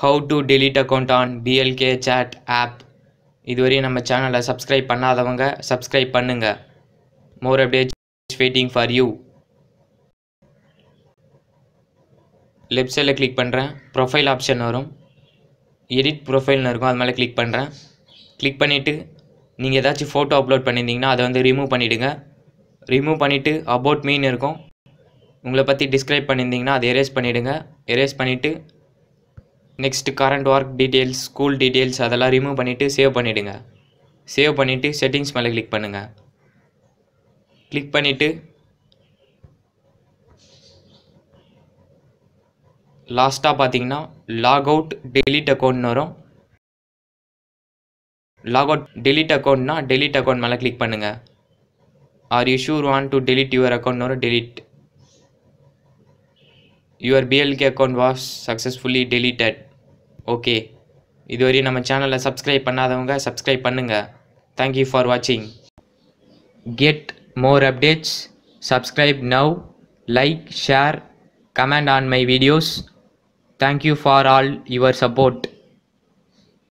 how to delete account on PLK chat app இதுவரையும் நம்ம சேனலை சப்ஸ்கிரைப் பண்ணாதவங்க சப்ஸ்கிரைப் பண்ணுங்கள் more updates waiting for you left சைடில் கிளிக் பண்ணுறேன் ப்ரொஃபைல் ஆப்ஷன் வரும் எடிட் ப்ரொஃபைல்னு இருக்கும் அது மேலே கிளிக் பண்ணுறேன் கிளிக் பண்ணிவிட்டு நீங்கள் ஏதாச்சும் ஃபோட்டோ அப்லோட் பண்ணியிருந்தீங்கன்னா அதை வந்து ரிமூவ் பண்ணிவிடுங்க ரிமூவ் பண்ணிவிட்டு அபவுட் மீன் இருக்கும் உங்களை பற்றி டிஸ்கிரைப் பண்ணியிருந்தீங்கன்னா அதை எரேஸ் பண்ணிவிடுங்க எரேஸ் பண்ணிவிட்டு next current work details school details அதெல்லாம் ரிமூவ் பண்ணிவிட்டு சேவ் பண்ணிவிடுங்க சேவ் பண்ணிவிட்டு செட்டிங்ஸ் மேலே கிளிக் பண்ணுங்கள் கிளிக் பண்ணிவிட்டு லாஸ்ட்டாக பார்த்தீங்கன்னா லாக் அவுட் டெலிட் அக்கௌண்ட்னு வரும் லாக் அவுட் டெலிட் அக்கௌண்ட்னா டெலிட் அக்கௌண்ட் மேலே கிளிக் பண்ணுங்கள் are you sure want to delete your அக்கௌண்ட்னு வரும் delete your PLK account was successfully deleted okay இதுவரையும் நம்ம சேனலை சப்ஸ்கிரைப் பண்ணாதவங்க சப்ஸ்கிரைப் பண்ணுங்கள் தேங்க்யூ ஃபார் வாட்சிங் get more updates subscribe now like share comment on my videos thank you for all your support